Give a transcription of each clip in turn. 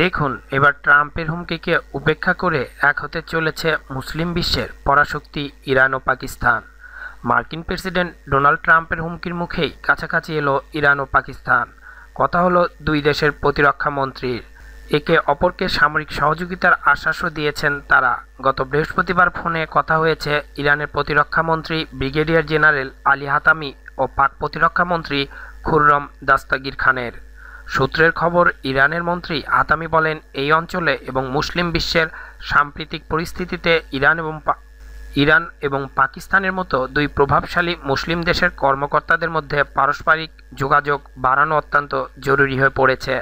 দেখুন এবার ট্রাম্পের হুমকিকে উপেক্ষা করে এক হতে চলেছে মুসলিম বিশ্বের পরাশক্তি ইরান ও পাকিস্তান মার্কিন প্রেসিডেন্ট ডোনাল্ড ট্রাম্পের হুমকির মুখেই কাছাকাছি এলো ইরান ও পাকিস্তান কথা হলো দুই দেশের প্রতিরক্ষা মন্ত্রীর একে অপরকে সামরিক সহযোগিতার আশ্বাসও দিয়েছেন তারা গত বৃহস্পতিবার ফোনে কথা হয়েছে ইরানের প্রতিরক্ষা মন্ত্রী ব্রিগেডিয়ার জেনারেল আলী হাতামি ও পাক প্রতিরক্ষামন্ত্রী খুররম দাস্তাগির খানের সূত্রের খবর ইরানের মন্ত্রী আতামি বলেন এই অঞ্চলে এবং মুসলিম বিশ্বের সাম্প্রতিক পরিস্থিতিতে ইরান এবং ইরান এবং পাকিস্তানের মতো দুই প্রভাবশালী মুসলিম দেশের কর্মকর্তাদের মধ্যে পারস্পরিক যোগাযোগ বাড়ানো অত্যন্ত জরুরি হয়ে পড়েছে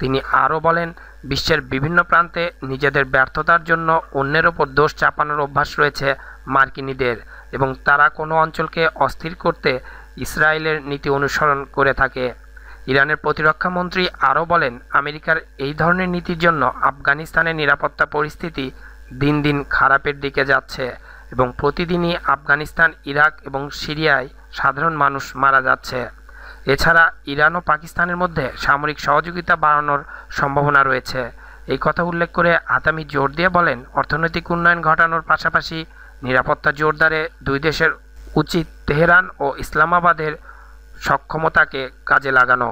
তিনি আরও বলেন বিশ্বের বিভিন্ন প্রান্তে নিজেদের ব্যর্থতার জন্য অন্যের ওপর দোষ চাপানোর অভ্যাস রয়েছে মার্কিনীদের এবং তারা কোনো অঞ্চলকে অস্থির করতে ইসরায়েলের নীতি অনুসরণ করে থাকে ইরানের প্রতিরক্ষা মন্ত্রী আরও বলেন আমেরিকার এই ধরনের নীতির জন্য আফগানিস্তানের নিরাপত্তা পরিস্থিতি দিন দিন খারাপের দিকে যাচ্ছে এবং প্রতিদিনই আফগানিস্তান ইরাক এবং সিরিয়ায় সাধারণ মানুষ মারা যাচ্ছে এছাড়া ইরান ও পাকিস্তানের মধ্যে সামরিক সহযোগিতা বাড়ানোর সম্ভাবনা রয়েছে এই কথা উল্লেখ করে আতামি জোর দিয়ে বলেন অর্থনৈতিক উন্নয়ন ঘটানোর পাশাপাশি নিরাপত্তা জোরদারে দুই দেশের উচিত তেহরান ও ইসলামাবাদের সক্ষমতাকে কাজে লাগানো